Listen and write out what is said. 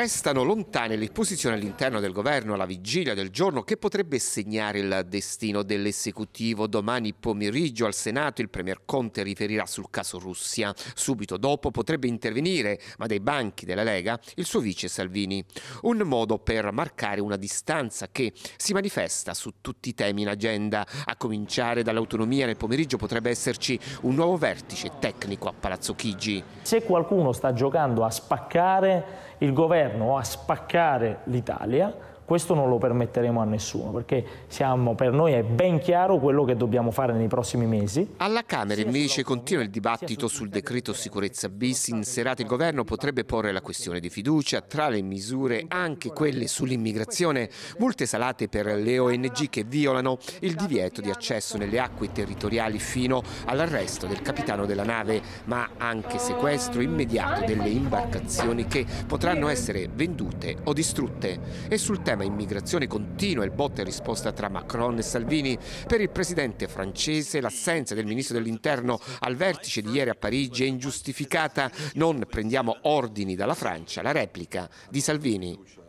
Restano lontane le posizioni all'interno del governo alla vigilia del giorno che potrebbe segnare il destino dell'esecutivo. Domani pomeriggio al Senato il Premier Conte riferirà sul caso Russia. Subito dopo potrebbe intervenire, ma dai banchi della Lega, il suo vice Salvini. Un modo per marcare una distanza che si manifesta su tutti i temi in agenda. A cominciare dall'autonomia nel pomeriggio potrebbe esserci un nuovo vertice tecnico a Palazzo Chigi. Se qualcuno sta giocando a spaccare il governo governo a spaccare l'Italia questo non lo permetteremo a nessuno, perché siamo, per noi è ben chiaro quello che dobbiamo fare nei prossimi mesi. Alla Camera invece continua il dibattito sul decreto sicurezza bis. In serata il governo potrebbe porre la questione di fiducia, tra le misure anche quelle sull'immigrazione, multe salate per le ONG che violano il divieto di accesso nelle acque territoriali fino all'arresto del capitano della nave, ma anche sequestro immediato delle imbarcazioni che potranno essere vendute o distrutte. E sul tema programma immigrazione continua il botte e risposta tra Macron e Salvini. Per il presidente francese l'assenza del ministro dell'interno al vertice di ieri a Parigi è ingiustificata. Non prendiamo ordini dalla Francia, la replica di Salvini.